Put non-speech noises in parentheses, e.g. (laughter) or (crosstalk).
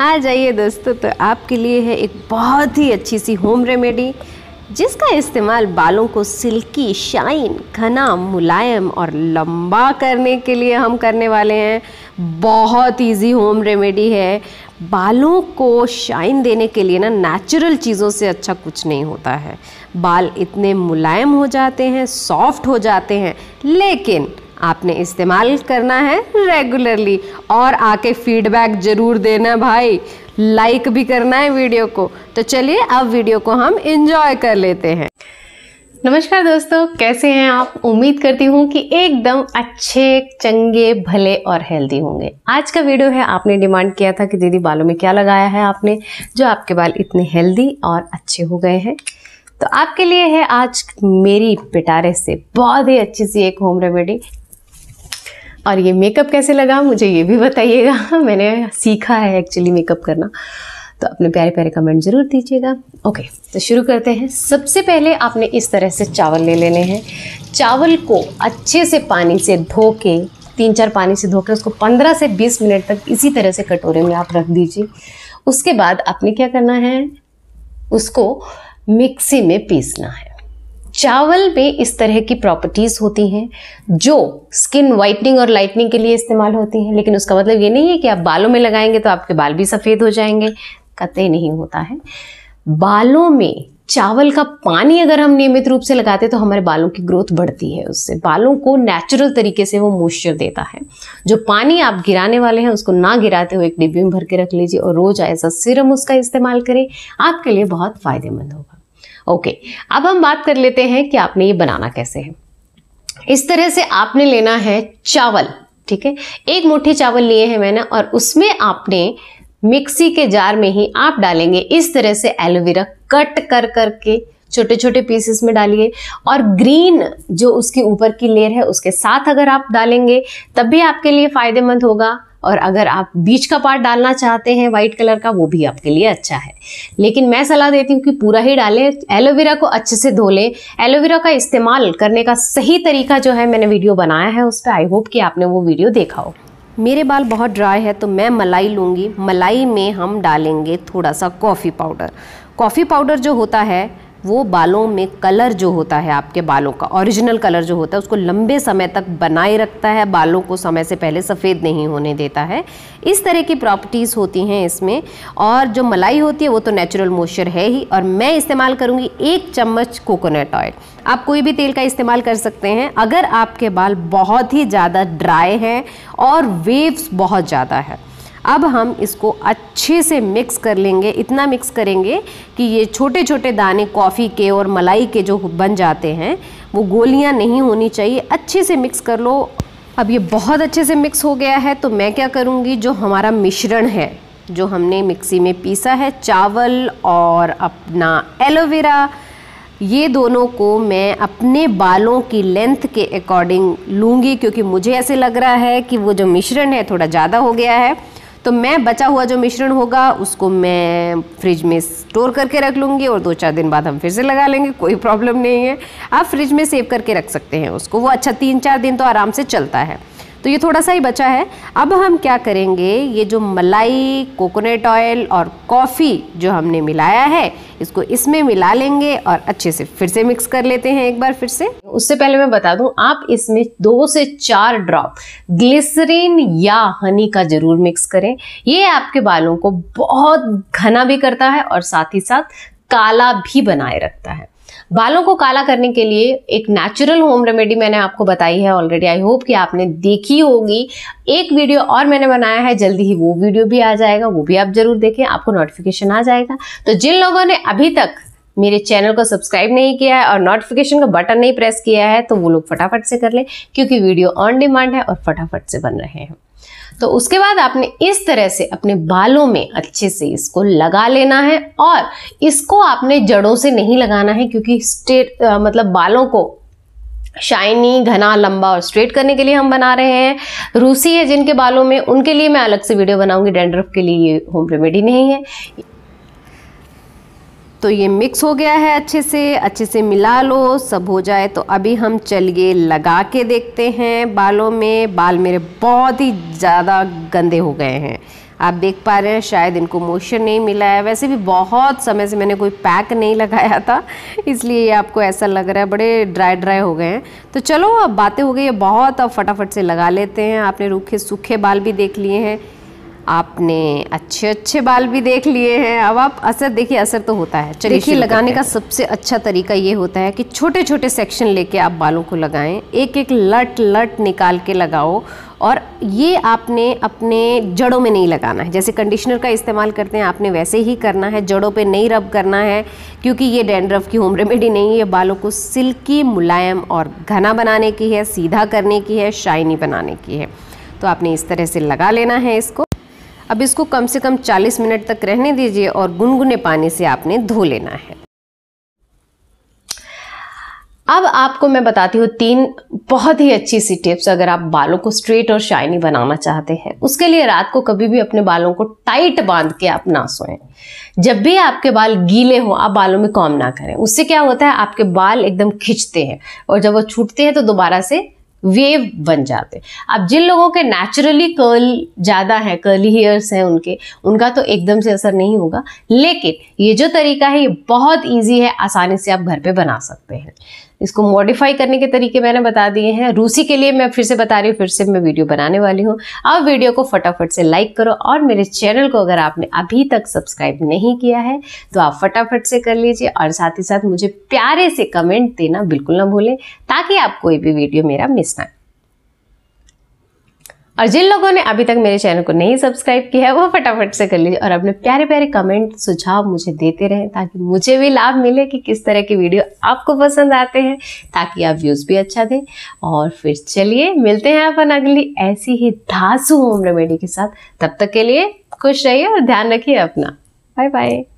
आ जाइए दोस्तों तो आपके लिए है एक बहुत ही अच्छी सी होम रेमेडी जिसका इस्तेमाल बालों को सिल्की शाइन घना मुलायम और लंबा करने के लिए हम करने वाले हैं बहुत इजी होम रेमेडी है बालों को शाइन देने के लिए ना नेचुरल चीज़ों से अच्छा कुछ नहीं होता है बाल इतने मुलायम हो जाते हैं सॉफ्ट हो जाते हैं लेकिन आपने इस्तेमाल करना है रेगुलरली और आके फीडबैक ज़रूर देना भाई लाइक भी करना है वीडियो को तो चलिए अब वीडियो को हम इंजॉय कर लेते हैं नमस्कार दोस्तों कैसे हैं आप उम्मीद करती हूँ कि एकदम अच्छे चंगे भले और हेल्दी होंगे आज का वीडियो है आपने डिमांड किया था कि दीदी बालों में क्या लगाया है आपने जो आपके बाल इतने हेल्दी और अच्छे हो गए हैं तो आपके लिए है आज मेरी पिटारे से बहुत ही अच्छी सी एक होम रेमेडी और ये मेकअप कैसे लगा मुझे ये भी बताइएगा (laughs) मैंने सीखा है एक्चुअली मेकअप करना तो अपने प्यारे प्यारे कमेंट ज़रूर दीजिएगा ओके तो शुरू करते हैं सबसे पहले आपने इस तरह से चावल ले लेने हैं चावल को अच्छे से पानी से धो के तीन चार पानी से धोकर उसको 15 से 20 मिनट तक इसी तरह से कटोरे में आप रख दीजिए उसके बाद आपने क्या करना है उसको मिक्सी में पीसना है चावल में इस तरह की प्रॉपर्टीज़ होती हैं जो स्किन वाइटनिंग और लाइटनिंग के लिए इस्तेमाल होती हैं लेकिन उसका मतलब ये नहीं है कि आप बालों में लगाएंगे तो आपके बाल भी सफ़ेद हो जाएंगे कतई नहीं होता है बालों में चावल का पानी अगर हम नियमित रूप से लगाते तो हमारे बालों की ग्रोथ बढ़ती है उससे बालों को नेचुरल तरीके से वो मॉइस्चर देता है जो पानी आप गिराने वाले हैं उसको ना गिराते हुए एक डिब्बे में भर के रख लीजिए और रोज़ ऐसा सिरम उसका इस्तेमाल करें आपके लिए बहुत फ़ायदेमंद होगा ओके अब हम बात कर लेते हैं कि आपने ये बनाना कैसे है इस तरह से आपने लेना है चावल ठीक है एक मुट्ठी चावल लिए हैं मैंने और उसमें आपने मिक्सी के जार में ही आप डालेंगे इस तरह से एलोवेरा कट कर करके छोटे छोटे पीसेस में डालिए और ग्रीन जो उसकी ऊपर की लेयर है उसके साथ अगर आप डालेंगे तब भी आपके लिए फ़ायदेमंद होगा और अगर आप बीच का पार्ट डालना चाहते हैं वाइट कलर का वो भी आपके लिए अच्छा है लेकिन मैं सलाह देती हूँ कि पूरा ही डालें एलोवेरा को अच्छे से धो लें एलोवेरा का इस्तेमाल करने का सही तरीका जो है मैंने वीडियो बनाया है उस पर आई होप कि आपने वो वीडियो देखा हो मेरे बाल बहुत ड्राई है तो मैं मलाई लूँगी मलाई में हम डालेंगे थोड़ा सा कॉफ़ी पाउडर कॉफ़ी पाउडर जो होता है वो बालों में कलर जो होता है आपके बालों का ओरिजिनल कलर जो होता है उसको लंबे समय तक बनाए रखता है बालों को समय से पहले सफ़ेद नहीं होने देता है इस तरह की प्रॉपर्टीज़ होती हैं इसमें और जो मलाई होती है वो तो नेचुरल मॉइस्चर है ही और मैं इस्तेमाल करूँगी एक चम्मच कोकोनट ऑयल आप कोई भी तेल का इस्तेमाल कर सकते हैं अगर आपके बाल बहुत ही ज़्यादा ड्राई हैं और वेव्स बहुत ज़्यादा है अब हम इसको अच्छे से मिक्स कर लेंगे इतना मिक्स करेंगे कि ये छोटे छोटे दाने कॉफ़ी के और मलाई के जो बन जाते हैं वो गोलियाँ नहीं होनी चाहिए अच्छे से मिक्स कर लो अब ये बहुत अच्छे से मिक्स हो गया है तो मैं क्या करूँगी जो हमारा मिश्रण है जो हमने मिक्सी में पीसा है चावल और अपना एलोवेरा ये दोनों को मैं अपने बालों की लेंथ के अकॉर्डिंग लूँगी क्योंकि मुझे ऐसे लग रहा है कि वो जो मिश्रण है थोड़ा ज़्यादा हो गया है तो मैं बचा हुआ जो मिश्रण होगा उसको मैं फ्रिज में स्टोर करके रख लूँगी और दो चार दिन बाद हम फिर से लगा लेंगे कोई प्रॉब्लम नहीं है आप फ्रिज में सेव करके रख सकते हैं उसको वो अच्छा तीन चार दिन तो आराम से चलता है तो ये थोड़ा सा ही बचा है अब हम क्या करेंगे ये जो मलाई कोकोनट ऑयल और कॉफ़ी जो हमने मिलाया है इसको इसमें मिला लेंगे और अच्छे से फिर से मिक्स कर लेते हैं एक बार फिर से उससे पहले मैं बता दूं आप इसमें दो से चार ड्रॉप ग्लिसरीन या हनी का जरूर मिक्स करें ये आपके बालों को बहुत घना भी करता है और साथ ही साथ काला भी बनाए रखता है बालों को काला करने के लिए एक नेचुरल होम रेमेडी मैंने आपको बताई है ऑलरेडी आई होप कि आपने देखी होगी एक वीडियो और मैंने बनाया है जल्दी ही वो वीडियो भी आ जाएगा वो भी आप जरूर देखें आपको नोटिफिकेशन आ जाएगा तो जिन लोगों ने अभी तक मेरे चैनल को सब्सक्राइब नहीं किया है और नोटिफिकेशन का बटन नहीं प्रेस किया है तो वो लोग फटाफट से कर लें क्योंकि वीडियो ऑन डिमांड है और फटाफट से बन रहे हैं तो उसके बाद आपने इस तरह से अपने बालों में अच्छे से इसको लगा लेना है और इसको आपने जड़ों से नहीं लगाना है क्योंकि स्टेट मतलब बालों को शाइनी घना लंबा और स्ट्रेट करने के लिए हम बना रहे हैं रूसी है जिनके बालों में उनके लिए मैं अलग से वीडियो बनाऊंगी डेंड्रफ के लिए ये होम रेमेडी नहीं है तो ये मिक्स हो गया है अच्छे से अच्छे से मिला लो सब हो जाए तो अभी हम चलिए लगा के देखते हैं बालों में बाल मेरे बहुत ही ज़्यादा गंदे हो गए हैं आप देख पा रहे हैं शायद इनको मोशन नहीं मिला है वैसे भी बहुत समय से मैंने कोई पैक नहीं लगाया था इसलिए ये आपको ऐसा लग रहा है बड़े ड्राई ड्राई हो गए हैं तो चलो अब बातें हो गई है बहुत अब फटाफट से लगा लेते हैं आपने रूखे सूखे बाल भी देख लिए हैं आपने अच्छे अच्छे बाल भी देख लिए हैं अब आप असर देखिए असर तो होता है देखिए लगाने का सबसे अच्छा तरीका ये होता है कि छोटे छोटे सेक्शन लेके आप बालों को लगाएं एक एक लट लट निकाल के लगाओ और ये आपने अपने जड़ों में नहीं लगाना है जैसे कंडीशनर का इस्तेमाल करते हैं आपने वैसे ही करना है जड़ों पे नहीं रब करना है क्योंकि ये डैंड्रफ की होम रेमेडी नहीं है ये बालों को सिल्की मुलायम और घना बनाने की है सीधा करने की है शाइनी बनाने की है तो आपने इस तरह से लगा लेना है इसको अब इसको कम से कम 40 मिनट तक रहने दीजिए और गुनगुने पानी से आपने धो लेना है अब आपको मैं बताती हूँ तीन बहुत ही अच्छी सी टिप्स अगर आप बालों को स्ट्रेट और शाइनी बनाना चाहते हैं उसके लिए रात को कभी भी अपने बालों को टाइट बांध के आप ना सोएं जब भी आपके बाल गीले हों आप बालों में कॉम ना करें उससे क्या होता है आपके बाल एकदम खिंचते हैं और जब वो छूटते हैं तो दोबारा से वेव बन जाते अब जिन लोगों के नेचुरली कर्ल ज़्यादा है कर्ली हेयर्स हैं उनके उनका तो एकदम से असर नहीं होगा लेकिन ये जो तरीका है ये बहुत ईजी है आसानी से आप घर पर बना सकते हैं इसको मॉडिफाई करने के तरीके मैंने बता दिए हैं रूसी के लिए मैं फिर से बता रही हूँ फिर से मैं वीडियो बनाने वाली हूँ आप वीडियो को फटाफट से लाइक करो और मेरे चैनल को अगर आपने अभी तक सब्सक्राइब नहीं किया है तो आप फटाफट से कर लीजिए और साथ ही साथ मुझे प्यारे से कमेंट देना बिल्कुल ना भूलें ताकि आप कोई भी वीडियो मेरा मिस ना और जिन लोगों ने अभी तक मेरे चैनल को नहीं सब्सक्राइब किया है वो फटाफट से कर लीजिए और अपने प्यारे प्यारे कमेंट सुझाव मुझे देते रहें ताकि मुझे भी लाभ मिले कि किस तरह की वीडियो आपको पसंद आते हैं ताकि आप व्यूज़ भी अच्छा दें और फिर चलिए मिलते हैं अपन अगली ऐसी ही धासू होम रेमेडी के साथ तब तक के लिए खुश रहिए और ध्यान रखिए अपना बाय बाय